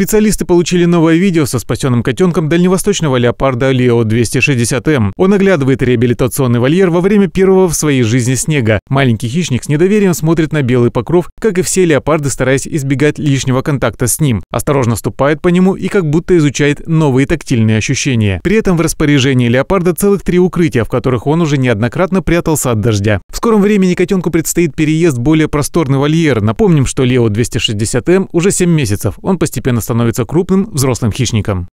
Специалисты получили новое видео со спасенным котенком дальневосточного леопарда Лео 260М. Он оглядывает реабилитационный вольер во время первого в своей жизни снега. Маленький хищник с недоверием смотрит на белый покров, как и все леопарды, стараясь избегать лишнего контакта с ним. Осторожно ступает по нему и как будто изучает новые тактильные ощущения. При этом в распоряжении леопарда целых три укрытия, в которых он уже неоднократно прятался от дождя. В скором времени котенку предстоит переезд в более просторный вольер. Напомним, что Лео 260М уже 7 месяцев. Он постепенно становится крупным взрослым хищником.